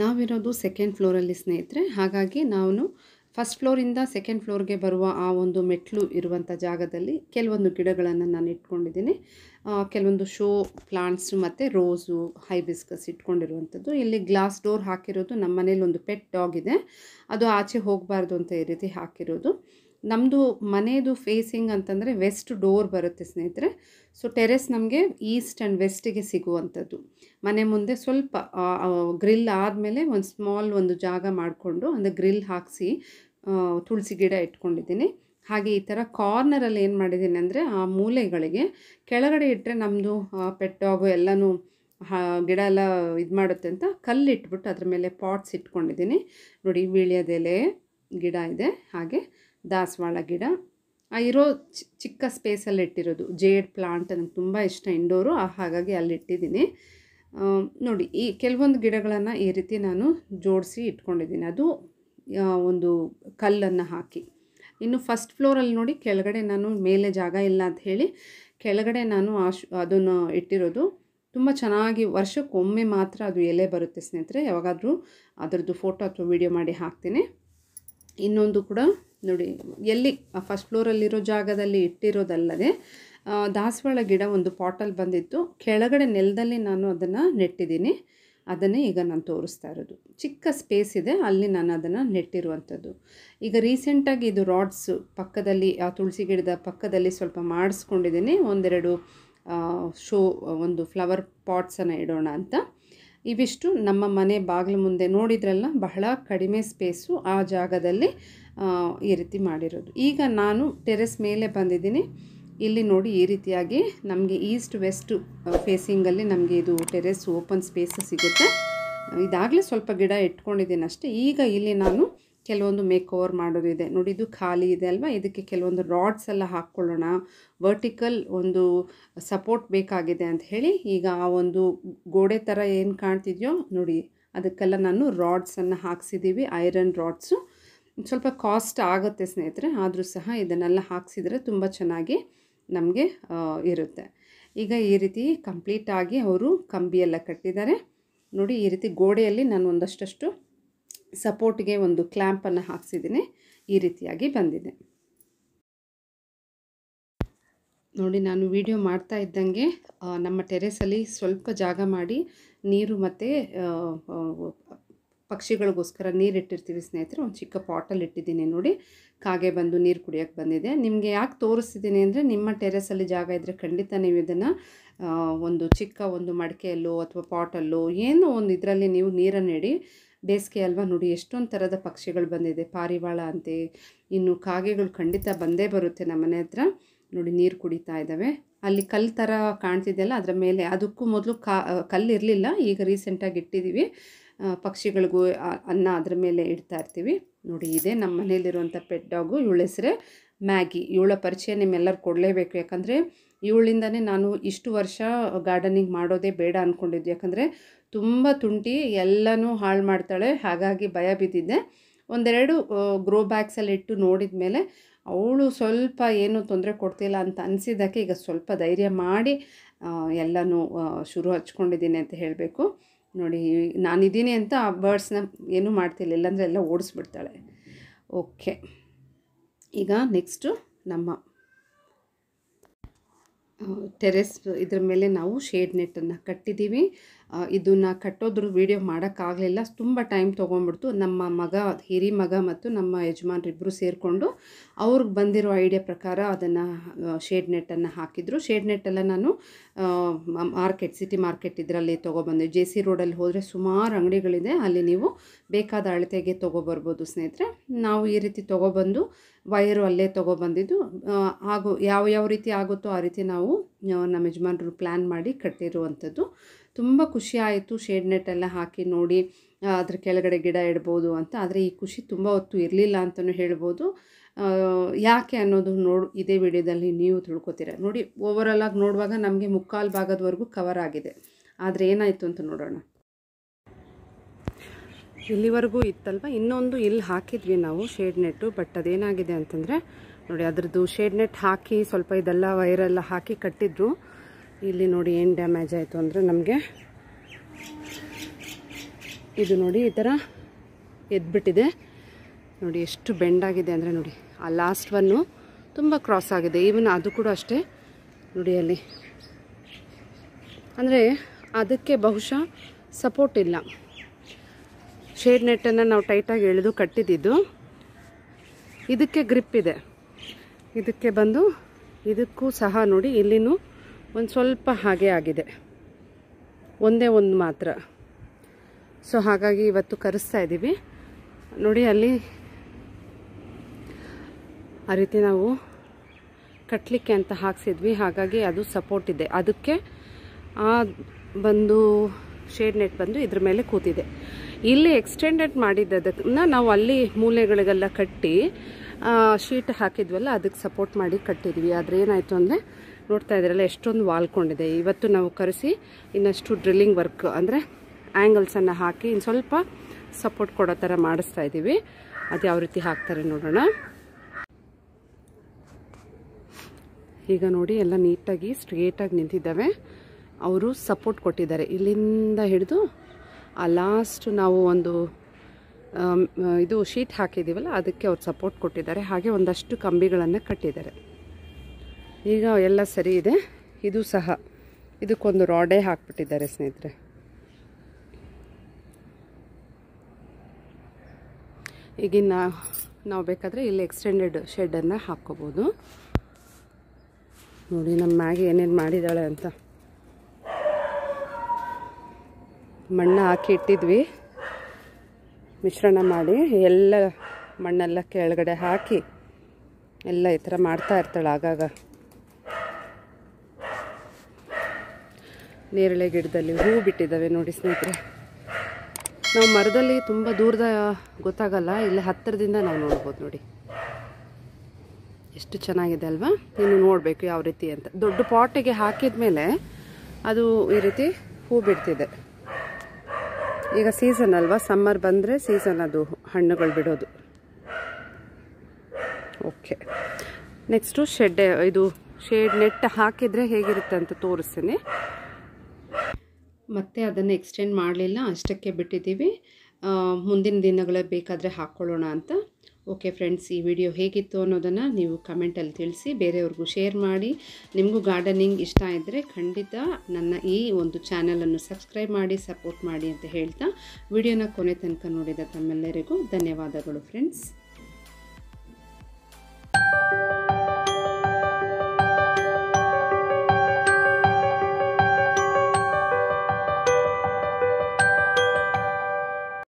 ನಾವಿರೋದು ಸೆಕೆಂಡ್ ಫ್ಲೋರಲ್ಲಿ ಸ್ನೇಹಿತರೆ ಹಾಗಾಗಿ ನಾನು ಫಸ್ಟ್ ಫ್ಲೋರಿಂದ ಸೆಕೆಂಡ್ ಫ್ಲೋರ್ಗೆ ಬರುವ ಆ ಒಂದು ಮೆಟ್ಲು ಇರುವಂಥ ಜಾಗದಲ್ಲಿ ಕೆಲವೊಂದು ಗಿಡಗಳನ್ನು ನಾನು ಇಟ್ಕೊಂಡಿದ್ದೀನಿ ಕೆಲವೊಂದು ಶೋ ಪ್ಲಾಂಟ್ಸ್ ಮತ್ತು ರೋಸು ಹೈಬಿಸ್ಕಸ್ ಇಟ್ಕೊಂಡಿರುವಂಥದ್ದು ಇಲ್ಲಿ ಗ್ಲಾಸ್ ಡೋರ್ ಹಾಕಿರೋದು ನಮ್ಮ ಮನೇಲಿ ಒಂದು ಪೆಟ್ ಡಾಗ್ ಇದೆ ಅದು ಆಚೆ ಹೋಗಬಾರ್ದು ಅಂತ ಈ ರೀತಿ ಹಾಕಿರೋದು ನಮ್ಮದು ಮನೆಯದು ಫೇಸಿಂಗ್ ಅಂತಂದರೆ ವೆಸ್ಟ್ ಡೋರ್ ಬರುತ್ತೆ ಸ್ನೇಹಿತರೆ ಸೊ ಟೆರೆಸ್ ನಮಗೆ ಈಸ್ಟ್ ಆ್ಯಂಡ್ ವೆಸ್ಟಿಗೆ ಸಿಗುವಂಥದ್ದು ಮನೆ ಮುಂದೆ ಸ್ವಲ್ಪ ಗ್ರಿಲ್ ಆದಮೇಲೆ ಒಂದು ಸ್ಮಾಲ್ ಒಂದು ಜಾಗ ಮಾಡಿಕೊಂಡು ಅಂದರೆ ಗ್ರಿಲ್ ಹಾಕಿಸಿ ತುಳಸಿ ಗಿಡ ಇಟ್ಕೊಂಡಿದ್ದೀನಿ ಹಾಗೆ ಈ ಥರ ಕಾರ್ನರಲ್ಲಿ ಏನು ಮಾಡಿದ್ದೀನಿ ಅಂದರೆ ಆ ಮೂಲೆಗಳಿಗೆ ಕೆಳಗಡೆ ಇಟ್ಟರೆ ನಮ್ಮದು ಪೆಟ್ಟಾಗು ಎಲ್ಲನೂ ಹಾ ಗಿಡ ಎಲ್ಲ ಇದು ಮಾಡುತ್ತೆ ಅಂತ ಕಲ್ಲಿಟ್ಬಿಟ್ಟು ಅದ್ರ ಮೇಲೆ ಪಾಟ್ಸ್ ಇಟ್ಕೊಂಡಿದ್ದೀನಿ ನೋಡಿ ವೀಳ್ಯದೆಲೆ ಗಿಡ ಇದೆ ಹಾಗೆ ದಾಸವಾಳ ಗಿಡ ಇರೋ ಚಿಕ್ಕ ಸ್ಪೇಸಲ್ಲಿ ಇಟ್ಟಿರೋದು ಜೇಡ್ ಪ್ಲಾಂಟ್ ನನಗೆ ತುಂಬ ಇಷ್ಟ ಇಂಡೋರು ಹಾಗಾಗಿ ಅಲ್ಲಿ ಇಟ್ಟಿದ್ದೀನಿ ನೋಡಿ ಈ ಕೆಲವೊಂದು ಗಿಡಗಳನ್ನು ಈ ರೀತಿ ನಾನು ಜೋಡಿಸಿ ಇಟ್ಕೊಂಡಿದ್ದೀನಿ ಅದು ಒಂದು ಕಲ್ಲನ್ನು ಹಾಕಿ ಇನ್ನು ಫಸ್ಟ್ ಫ್ಲೋರಲ್ಲಿ ನೋಡಿ ಕೆಳಗಡೆ ನಾನು ಮೇಲೆ ಜಾಗ ಇಲ್ಲ ಅಂತ ಹೇಳಿ ಕೆಳಗಡೆ ನಾನು ಆ ಅದನ್ನು ಇಟ್ಟಿರೋದು ತುಂಬ ಚೆನ್ನಾಗಿ ವರ್ಷಕ್ಕೊಮ್ಮೆ ಮಾತ್ರ ಅದು ಎಲೆ ಬರುತ್ತೆ ಸ್ನೇಹಿತರೆ ಯಾವಾಗಾದರೂ ಅದರದ್ದು ಫೋಟೋ ಅಥವಾ ವಿಡಿಯೋ ಮಾಡಿ ಹಾಕ್ತೀನಿ ಇನ್ನೊಂದು ಕೂಡ ನೋಡಿ ಎಲ್ಲಿ ಫಸ್ಟ್ ಫ್ಲೋರಲ್ಲಿರೋ ಜಾಗದಲ್ಲಿ ಇಟ್ಟಿರೋದಲ್ಲದೆ ದಾಸವಾಳ ಗಿಡ ಒಂದು ಪಾಟಲ್ ಬಂದಿತ್ತು ಕೆಳಗಡೆ ನೆಲದಲ್ಲಿ ನಾನು ಅದನ್ನು ನೆಟ್ಟಿದ್ದೀನಿ ಅದನ್ನೇ ಈಗ ನಾನು ತೋರಿಸ್ತಾ ಇರೋದು ಚಿಕ್ಕ ಸ್ಪೇಸ್ ಇದೆ ಅಲ್ಲಿ ನಾನು ಅದನ್ನು ನೆಟ್ಟಿರುವಂಥದ್ದು ಈಗ ರೀಸೆಂಟಾಗಿ ಇದು ರಾಡ್ಸು ಪಕ್ಕದಲ್ಲಿ ಆ ತುಳಸಿ ಗಿಡದ ಪಕ್ಕದಲ್ಲಿ ಸ್ವಲ್ಪ ಮಾಡಿಸ್ಕೊಂಡಿದ್ದೀನಿ ಒಂದೆರಡು ಶೋ ಒಂದು ಫ್ಲವರ್ ಪಾಟ್ಸನ್ನು ಇಡೋಣ ಅಂತ ಇವಿಷ್ಟು ನಮ್ಮ ಮನೆ ಬಾಗಿಲು ಮುಂದೆ ನೋಡಿದ್ರಲ್ಲ ಬಹಳ ಕಡಿಮೆ ಸ್ಪೇಸು ಆ ಜಾಗದಲ್ಲಿ ಈ ರೀತಿ ಮಾಡಿರೋದು ಈಗ ನಾನು ಟೆರೆಸ್ ಮೇಲೆ ಬಂದಿದ್ದೀನಿ ಇಲ್ಲಿ ನೋಡಿ ಈ ರೀತಿಯಾಗಿ ನಮಗೆ ಈಸ್ಟ್ ವೆಸ್ಟ್ ಫೇಸಿಂಗಲ್ಲಿ ನಮಗೆ ಇದು ಟೆರೆಸ್ ಓಪನ್ ಸ್ಪೇಸ್ ಸಿಗುತ್ತೆ ಇದಾಗಲೇ ಸ್ವಲ್ಪ ಗಿಡ ಇಟ್ಕೊಂಡಿದ್ದೀನಿ ಅಷ್ಟೇ ಈಗ ಇಲ್ಲಿ ನಾನು ಕೆಲವೊಂದು ಮೇಕ್ ಓವರ್ ಮಾಡೋದು ಇದೆ ನೋಡಿ ಇದು ಖಾಲಿ ಇದೆ ಅಲ್ವಾ ಇದಕ್ಕೆ ಕೆಲವೊಂದು ರಾಡ್ಸ್ ಎಲ್ಲ ಹಾಕ್ಕೊಳ್ಳೋಣ ವರ್ಟಿಕಲ್ ಒಂದು ಸಪೋರ್ಟ್ ಬೇಕಾಗಿದೆ ಅಂತ ಹೇಳಿ ಈಗ ಆ ಒಂದು ಗೋಡೆ ಥರ ಏನು ಕಾಣ್ತಿದೆಯೋ ನೋಡಿ ಅದಕ್ಕೆಲ್ಲ ನಾನು ರಾಡ್ಸನ್ನು ಹಾಕ್ಸಿದ್ದೀವಿ ಐರನ್ ರಾಡ್ಸು ಸ್ವಲ್ಪ ಕಾಸ್ಟ್ ಆಗುತ್ತೆ ಸ್ನೇಹಿತರೆ ಆದರೂ ಸಹ ಇದನ್ನೆಲ್ಲ ಹಾಕ್ಸಿದ್ರೆ ತುಂಬ ಚೆನ್ನಾಗಿ ನಮಗೆ ಇರುತ್ತೆ ಈಗ ಈ ರೀತಿ ಕಂಪ್ಲೀಟಾಗಿ ಅವರು ಕಂಬಿಯೆಲ್ಲ ಕಟ್ಟಿದ್ದಾರೆ ನೋಡಿ ಈ ರೀತಿ ಗೋಡೆಯಲ್ಲಿ ನಾನು ಒಂದಷ್ಟು ಸಪೋರ್ಟ್ಗೆ ಒಂದು ಕ್ಲ್ಯಾಂಪನ್ನು ಹಾಕ್ಸಿದ್ದೀನಿ ಈ ರೀತಿಯಾಗಿ ಬಂದಿದೆ ನೋಡಿ ನಾನು ವಿಡಿಯೋ ಮಾಡ್ತಾ ಇದ್ದಂಗೆ ನಮ್ಮ ಟೆರೆಸಲ್ಲಿ ಸ್ವಲ್ಪ ಜಾಗ ಮಾಡಿ ನೀರು ಮತ್ತು ಪಕ್ಷಿಗಳಿಗೋಸ್ಕರ ನೀರಿಟ್ಟಿರ್ತೀವಿ ಸ್ನೇಹಿತರೆ ಒಂದು ಚಿಕ್ಕ ಪಾಟಲ್ಲಿ ಇಟ್ಟಿದ್ದೀನಿ ನೋಡಿ ಕಾಗೆ ಬಂದು ನೀರು ಕುಡಿಯೋಕ್ಕೆ ಬಂದಿದೆ ನಿಮಗೆ ಯಾಕೆ ತೋರಿಸ್ತಿದ್ದೀನಿ ಅಂದರೆ ನಿಮ್ಮ ಟೆರೆಸಲ್ಲಿ ಜಾಗ ಇದ್ದರೆ ಖಂಡಿತ ನೀವು ಇದನ್ನು ಒಂದು ಚಿಕ್ಕ ಒಂದು ಮಡಿಕೆಯಲ್ಲೋ ಅಥವಾ ಪಾಟಲ್ಲೋ ಏನೋ ಒಂದು ಇದರಲ್ಲಿ ನೀವು ನೀರನ್ನು ಇಡಿ ಬೇಸಿಗೆ ಅಲ್ವಾ ನೋಡಿ ಎಷ್ಟೊಂದು ಥರದ ಪಕ್ಷಿಗಳು ಬಂದಿದೆ ಪಾರಿವಾಳ ಅಂತೆ ಇನ್ನು ಕಾಗೆಗಳು ಖಂಡಿತ ಬಂದೇ ಬರುತ್ತೆ ನಮ್ಮ ಮನೆ ಹತ್ರ ನೋಡಿ ನೀರು ಕುಡಿತಾ ಇದ್ದಾವೆ ಅಲ್ಲಿ ಕಲ್ಲು ಥರ ಕಾಣ್ತಿದೆಯಲ್ಲ ಅದರ ಮೇಲೆ ಅದಕ್ಕೂ ಮೊದಲು ಕಾ ಕಲ್ಲಿರಲಿಲ್ಲ ಈಗ ರೀಸೆಂಟಾಗಿ ಇಟ್ಟಿದ್ದೀವಿ ಪಕ್ಷಿಗಳಿಗೂ ಅನ್ನ ಅದ್ರ ಮೇಲೆ ಇಡ್ತಾ ಇರ್ತೀವಿ ನೋಡಿ ಇದೇ ನಮ್ಮ ಮನೆಯಲ್ಲಿರುವಂಥ ಪೆಟ್ ಡಾಗು ಇವಳ ಹೆಸರೇ ಮ್ಯಾಗಿ ಇವಳ ಪರಿಚಯ ನಿಮ್ಮೆಲ್ಲರೂ ಕೊಡಲೇಬೇಕು ಯಾಕಂದರೆ ಇವಳಿಂದನೇ ನಾನು ಇಷ್ಟು ವರ್ಷ ಗಾರ್ಡನಿಂಗ್ ಮಾಡೋದೇ ಬೇಡ ಅಂದ್ಕೊಂಡಿದ್ದು ಯಾಕಂದರೆ ತುಂಬ ತುಂಟಿ ಎಲ್ಲನೂ ಹಾಳು ಮಾಡ್ತಾಳೆ ಹಾಗಾಗಿ ಭಯ ಬಿದ್ದಿದ್ದೆ ಒಂದೆರಡು ಗ್ರೋ ಬ್ಯಾಗ್ಸಲ್ಲಿ ಇಟ್ಟು ನೋಡಿದ ಮೇಲೆ ಅವಳು ಸ್ವಲ್ಪ ಏನೂ ತೊಂದರೆ ಕೊಡ್ತಿಲ್ಲ ಅಂತ ಅನಿಸಿದ್ದಕ್ಕೆ ಈಗ ಸ್ವಲ್ಪ ಧೈರ್ಯ ಮಾಡಿ ಎಲ್ಲನೂ ಶುರು ಹಚ್ಕೊಂಡಿದ್ದೀನಿ ಅಂತ ಹೇಳಬೇಕು ನೋಡಿ ನಾನಿದ್ದೀನಿ ಅಂತ ಆ ಬರ್ಡ್ಸ್ನ ಏನೂ ಮಾಡ್ತಿಲ್ಲ ಇಲ್ಲಾಂದರೆ ಎಲ್ಲ ಓಡಿಸ್ಬಿಡ್ತಾಳೆ ಓಕೆ ಈಗ ನೆಕ್ಸ್ಟು ನಮ್ಮ ಟೆರೆಸ್ ಇದ್ರ ಮೇಲೆ ನಾವು ಶೇಡ್ ನೆಟ್ಟನ್ನು ಕಟ್ಟಿದ್ದೀವಿ ಇದನ್ನು ಕಟ್ಟೋದ್ರ ವೀಡಿಯೋ ಮಾಡೋಕ್ಕಾಗಲಿಲ್ಲ ತುಂಬ ಟೈಮ್ ತೊಗೊಂಡ್ಬಿಡ್ತು ನಮ್ಮ ಮಗ ಹಿರಿ ಮಗ ಮತ್ತು ನಮ್ಮ ಯಜಮಾನ್ರಿಬ್ಬರು ಸೇರಿಕೊಂಡು ಅವ್ರಿಗೆ ಬಂದಿರೋ ಐಡಿಯಾ ಪ್ರಕಾರ ಅದನ್ನು ಶೇಡ್ ನೆಟ್ಟನ್ನು ಹಾಕಿದ್ರು ಶೇಡ್ ನೆಟ್ಟೆಲ್ಲ ನಾನು ಮಾರ್ಕೆಟ್ ಸಿಟಿ ಮಾರ್ಕೆಟ್ ಇದರಲ್ಲಿ ತೊಗೊಬಂದೆ ಜೆ ಸಿ ರೋಡಲ್ಲಿ ಹೋದರೆ ಸುಮಾರು ಅಂಗಡಿಗಳಿದೆ ಅಲ್ಲಿ ನೀವು ಬೇಕಾದ ಅಳತೆಗೆ ತೊಗೊಬರ್ಬೋದು ಸ್ನೇಹಿತರೆ ನಾವು ಈ ರೀತಿ ತೊಗೊಬಂದು ವೈರು ಅಲ್ಲೇ ತೊಗೊಬಂದಿದ್ದು ಹಾಗು ಯಾವ ಯಾವ ರೀತಿ ಆಗುತ್ತೋ ಆ ರೀತಿ ನಾವು ನಮ್ಮ ಯಜಮಾನ್ರು ಪ್ಲ್ಯಾನ್ ಮಾಡಿ ಕಟ್ಟಿರುವಂಥದ್ದು ತುಂಬ ಖುಷಿ ಆಯಿತು ಶೇಡ್ ಎಲ್ಲ ಹಾಕಿ ನೋಡಿ ಅದ್ರ ಕೆಳಗಡೆ ಗಿಡ ಇಡ್ಬೋದು ಅಂತ ಆದರೆ ಈ ಖುಷಿ ತುಂಬ ಹೊತ್ತು ಇರಲಿಲ್ಲ ಅಂತಲೂ ಹೇಳ್ಬೋದು ಯಾಕೆ ಅನ್ನೋದು ನೋಡು ಇದೇ ವಿಡಿಯೋದಲ್ಲಿ ನೀವು ತಿಳ್ಕೊತೀರ ನೋಡಿ ಆಗಿ ನೋಡುವಾಗ ನಮಗೆ ಮುಕ್ಕಾಲು ಭಾಗದವರೆಗೂ ಕವರ್ ಆಗಿದೆ ಆದರೆ ಏನಾಯಿತು ಅಂತ ನೋಡೋಣ ಇಲ್ಲಿವರೆಗೂ ಇತ್ತಲ್ವ ಇನ್ನೊಂದು ಇಲ್ಲಿ ಹಾಕಿದ್ವಿ ನಾವು ಶೇಡ್ ನೆಟ್ಟು ಬಟ್ ಅದೇನಾಗಿದೆ ಅಂತಂದರೆ ನೋಡಿ ಅದರದ್ದು ಶೇಡ್ ನೆಟ್ ಹಾಕಿ ಸ್ವಲ್ಪ ಇದೆಲ್ಲ ವೈರೆಲ್ಲ ಹಾಕಿ ಕಟ್ಟಿದ್ರು ಇಲ್ಲಿ ನೋಡಿ ಏನು ಡ್ಯಾಮೇಜ್ ಆಯಿತು ಅಂದರೆ ನಮಗೆ ಇದು ನೋಡಿ ಈ ಥರ ಎದ್ಬಿಟ್ಟಿದೆ ನೋಡಿ ಎಷ್ಟು ಬೆಂಡಾಗಿದೆ ಅಂದರೆ ನೋಡಿ ಆ ಲಾಸ್ಟ್ ಒನ್ನು ತುಂಬ ಕ್ರಾಸ್ ಆಗಿದೆ ಈವನ್ ಅದು ಕೂಡ ಅಷ್ಟೇ ನೋಡಿ ಅಲ್ಲಿ ಅಂದರೆ ಅದಕ್ಕೆ ಬಹುಶಃ ಸಪೋರ್ಟ್ ಇಲ್ಲ ಶೇಡ್ ನೆಟ್ಟನ್ನು ನಾವು ಟೈಟಾಗಿ ಎಳೆದು ಕಟ್ಟಿದ್ದು ಇದಕ್ಕೆ ಗ್ರಿಪ್ ಇದೆ ಇದಕ್ಕೆ ಬಂದು ಇದಕ್ಕೂ ಸಹ ನೋಡಿ ಇಲ್ಲಿನೂ ಒಂದು ಸ್ವಲ್ಪ ಹಾಗೆ ಆಗಿದೆ ಒಂದೇ ಒಂದು ಮಾತ್ರ ಸೊ ಹಾಗಾಗಿ ಇವತ್ತು ಕರೆಸ್ತಾ ಇದ್ದೀವಿ ನೋಡಿ ಅಲ್ಲಿ ಆ ರೀತಿ ನಾವು ಕಟ್ಟಲಿಕ್ಕೆ ಅಂತ ಹಾಕ್ಸಿದ್ವಿ ಹಾಗಾಗಿ ಅದು ಸಪೋರ್ಟ್ ಇದೆ ಅದಕ್ಕೆ ಆ ಬಂದು ಶೇಡ್ ನೆಟ್ ಬಂದು ಇದ್ರ ಮೇಲೆ ಕೂತಿದೆ ಇಲ್ಲಿ ಎಕ್ಸ್ಟೆಂಡೆಡ್ ಮಾಡಿದ್ದದನ್ನು ನಾವು ಅಲ್ಲಿ ಮೂಲೆಗಳಿಗೆಲ್ಲ ಕಟ್ಟಿ ಶೀಟ್ ಹಾಕಿದ್ವಲ್ಲ ಅದಕ್ಕೆ ಸಪೋರ್ಟ್ ಮಾಡಿ ಕಟ್ಟಿದ್ವಿ ಆದರೆ ಏನಾಯಿತು ಅಂದರೆ ನೋಡ್ತಾ ಇದ್ರಲ್ಲ ಎಷ್ಟೊಂದು ವಾಲ್ಕೊಂಡಿದೆ ಇವತ್ತು ನಾವು ಕರೆಸಿ ಇನ್ನಷ್ಟು ಡ್ರಿಲ್ಲಿಂಗ್ ವರ್ಕ್ ಅಂದರೆ ಆ್ಯಂಗಲ್ಸನ್ನು ಹಾಕಿ ಇನ್ನು ಸ್ವಲ್ಪ ಸಪೋರ್ಟ್ ಕೊಡೋ ಥರ ಮಾಡಿಸ್ತಾ ಇದ್ದೀವಿ ಅದು ಯಾವ ರೀತಿ ಹಾಕ್ತಾರೆ ನೋಡೋಣ ಈಗ ನೋಡಿ ಎಲ್ಲ ನೀಟಾಗಿ ಸ್ಟ್ರೇಟಾಗಿ ನಿಂತಿದ್ದಾವೆ ಅವರು ಸಪೋರ್ಟ್ ಕೊಟ್ಟಿದ್ದಾರೆ ಇಲ್ಲಿಂದ ಹಿಡಿದು ಆ ಲಾಸ್ಟ್ ನಾವು ಒಂದು ಇದು ಶೀಟ್ ಹಾಕಿದ್ದೀವಲ್ಲ ಅದಕ್ಕೆ ಅವ್ರು ಸಪೋರ್ಟ್ ಕೊಟ್ಟಿದ್ದಾರೆ ಹಾಗೆ ಒಂದಷ್ಟು ಕಂಬಿಗಳನ್ನು ಕಟ್ಟಿದ್ದಾರೆ ಈಗ ಎಲ್ಲ ಸರಿ ಇದೆ ಇದು ಸಹ ಇದಕ್ಕೊಂದು ರಾಡೇ ಹಾಕ್ಬಿಟ್ಟಿದ್ದಾರೆ ಸ್ನೇಹಿತರೆ ಈಗಿನ ನಾವು ಬೇಕಾದರೆ ಇಲ್ಲಿ ಎಕ್ಸ್ಟೆಂಡೆಡ್ ಶೆಡ್ಡನ್ನು ಹಾಕ್ಕೋಬೋದು ನೋಡಿ ನಮ್ಮ ಮ್ಯಾಗೆ ಏನೇನು ಮಾಡಿದ್ದಾಳೆ ಅಂತ ಮಣ್ಣು ಹಾಕಿ ಇಟ್ಟಿದ್ವಿ ಮಿಶ್ರಣ ಮಾಡಿ ಎಲ್ಲ ಮಣ್ಣೆಲ್ಲ ಕೆಳಗಡೆ ಹಾಕಿ ಎಲ್ಲ ಈ ಥರ ಮಾಡ್ತಾ ಇರ್ತಾಳೆ ಆಗಾಗ ನೇರಳೆ ಗಿಡದಲ್ಲಿ ಹೂ ಬಿಟ್ಟಿದ್ದಾವೆ ನೋಡಿ ಸ್ನೇಹಿತರೆ ನಾವು ಮರದಲ್ಲಿ ತುಂಬ ದೂರದ ಗೊತ್ತಾಗಲ್ಲ ಇಲ್ಲಿ ಹತ್ತಿರದಿಂದ ನಾವು ನೋಡ್ಬೋದು ನೋಡಿ ಎಷ್ಟು ಚೆನ್ನಾಗಿದೆ ಅಲ್ವಾ ನೀನು ನೋಡಬೇಕು ಯಾವ ರೀತಿ ಅಂತ ದೊಡ್ಡ ಪಾಟಿಗೆ ಹಾಕಿದ ಮೇಲೆ ಅದು ಈ ರೀತಿ ಹೂ ಬಿಡ್ತಿದೆ ಈಗ ಸೀಸನ್ ಅಲ್ವಾ ಸಮ್ಮರ್ ಬಂದರೆ ಸೀಸನ್ ಅದು ಹಣ್ಣುಗಳು ಬಿಡೋದು ಓಕೆ ನೆಕ್ಸ್ಟು ಶೆಡ್ ಇದು ಶೇಡ್ ನೆಟ್ ಹಾಕಿದರೆ ಹೇಗಿರುತ್ತೆ ಅಂತ ತೋರಿಸ್ತೀನಿ ಮತ್ತೆ ಅದನ್ನು ಎಕ್ಸ್ಟೆಂಡ್ ಮಾಡಲಿಲ್ಲ ಅಷ್ಟಕ್ಕೆ ಬಿಟ್ಟಿದ್ದೀವಿ ಮುಂದಿನ ದಿನಗಳೇ ಬೇಕಾದರೆ ಹಾಕ್ಕೊಳ್ಳೋಣ ಅಂತ ಓಕೆ ಫ್ರೆಂಡ್ಸ್ ಈ ವಿಡಿಯೋ ಹೇಗಿತ್ತು ಅನ್ನೋದನ್ನು ನೀವು ಕಮೆಂಟಲ್ಲಿ ತಿಳಿಸಿ ಬೇರೆಯವ್ರಿಗೂ ಶೇರ್ ಮಾಡಿ ನಿಮಗೂ ಗಾರ್ಡನಿಂಗ್ ಇಷ್ಟ ಇದ್ದರೆ ಖಂಡಿತ ನನ್ನ ಈ ಒಂದು ಚಾನಲನ್ನು ಸಬ್ಸ್ಕ್ರೈಬ್ ಮಾಡಿ ಸಪೋರ್ಟ್ ಮಾಡಿ ಅಂತ ಹೇಳ್ತಾ ವಿಡಿಯೋನ ಕೊನೆ ತನಕ ನೋಡಿದ ತಮ್ಮೆಲ್ಲರಿಗೂ ಧನ್ಯವಾದಗಳು ಫ್ರೆಂಡ್ಸ್